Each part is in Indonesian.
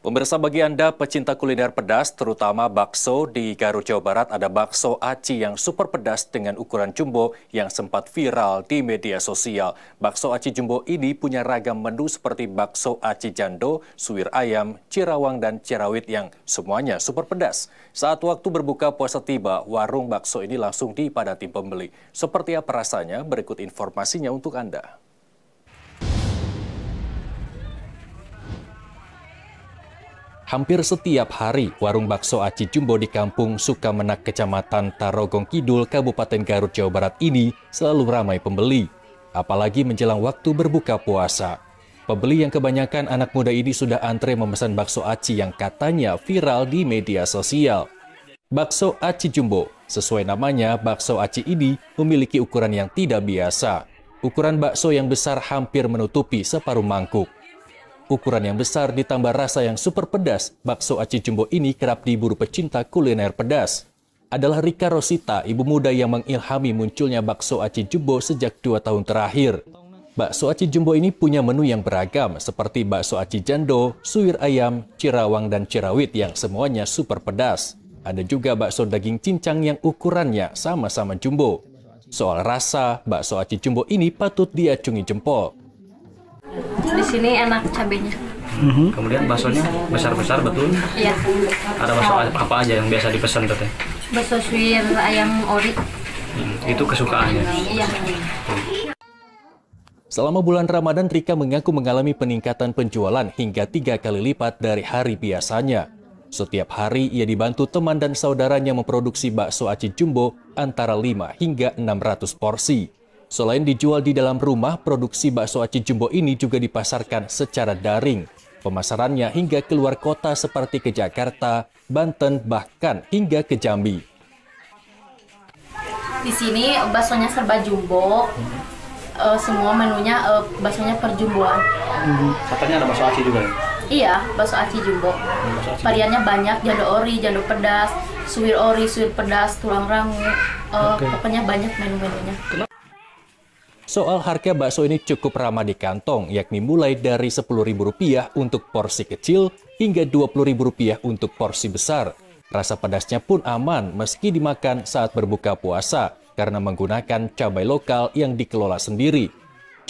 Pemirsa bagi Anda pecinta kuliner pedas, terutama bakso di Garut, Jawa Barat, ada bakso aci yang super pedas dengan ukuran jumbo yang sempat viral di media sosial. Bakso aci jumbo ini punya ragam menu seperti bakso aci jando, suwir ayam, cirawang, dan cirawit yang semuanya super pedas. Saat waktu berbuka puasa tiba, warung bakso ini langsung dipadati pembeli. Seperti apa rasanya? Berikut informasinya untuk Anda. hampir setiap hari warung bakso Aci Jumbo di kampung Sukamenak, Kecamatan Tarogong Kidul, Kabupaten Garut, Jawa Barat ini selalu ramai pembeli. Apalagi menjelang waktu berbuka puasa. Pembeli yang kebanyakan anak muda ini sudah antre memesan bakso aci yang katanya viral di media sosial. Bakso aci jumbo, sesuai namanya, bakso aci ini memiliki ukuran yang tidak biasa. Ukuran bakso yang besar hampir menutupi separuh mangkuk. Ukuran yang besar ditambah rasa yang super pedas, bakso aci jumbo ini kerap diburu pecinta kuliner pedas. Adalah Rika Rosita, ibu muda yang mengilhami munculnya bakso aci jumbo sejak dua tahun terakhir. Bakso aci jumbo ini punya menu yang beragam, seperti bakso aci jando, suwir ayam, cirawang, dan cirawit yang semuanya super pedas. Ada juga bakso daging cincang yang ukurannya sama-sama jumbo. Soal rasa, bakso aci jumbo ini patut diacungi jempol. Di sini enak cabenya. Mm-hmm. Kemudian baksonya besar-besar betul. Iya. Ada bakso apa aja yang biasa dipesan teteh? Bakso suwir ayam ori. Hmm, itu kesukaannya. Iya. Selama bulan Ramadan, Rika mengaku mengalami peningkatan penjualan hingga tiga kali lipat dari hari biasanya. Setiap hari, ia dibantu teman dan saudaranya memproduksi bakso aci jumbo antara 5 hingga 600 porsi. Selain dijual di dalam rumah, produksi bakso aci jumbo ini juga dipasarkan secara daring. Pemasarannya hingga keluar kota seperti ke Jakarta, Banten, bahkan hingga ke Jambi. Di sini eh, baksonya serba jumbo, hmm. uh, semua menunya uh, baksonya perjumboan. Hmm. Katanya ada bakso aci juga ya? Iya, bakso aci jumbo. Hmm, Variannya banyak, jando ori, jando pedas, suwir ori, suwir pedas, tulang rangu, uh, okay. pokoknya banyak menu-menunya. Soal harga bakso ini cukup ramah di kantong, yakni mulai dari Rp10.000 untuk porsi kecil hingga Rp20.000 untuk porsi besar. Rasa pedasnya pun aman meski dimakan saat berbuka puasa karena menggunakan cabai lokal yang dikelola sendiri.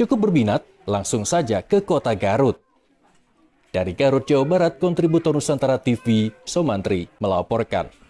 Cukup berminat? Langsung saja ke kota Garut. Dari Garut, Jawa Barat, kontributor Nusantara TV, Somantri melaporkan.